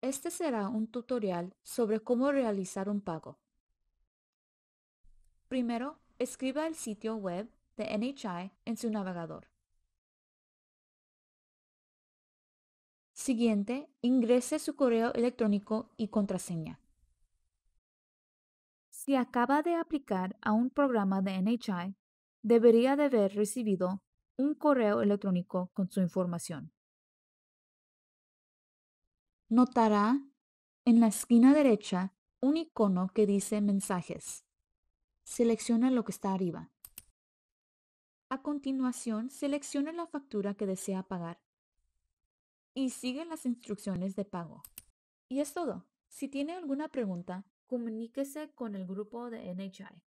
Este será un tutorial sobre cómo realizar un pago. Primero, escriba el sitio web de NHI en su navegador. Siguiente, ingrese su correo electrónico y contraseña. Si acaba de aplicar a un programa de NHI, debería de haber recibido un correo electrónico con su información notará en la esquina derecha un icono que dice mensajes. Selecciona lo que está arriba. A continuación, selecciona la factura que desea pagar y sigue las instrucciones de pago. Y es todo. Si tiene alguna pregunta, comuníquese con el grupo de NHI.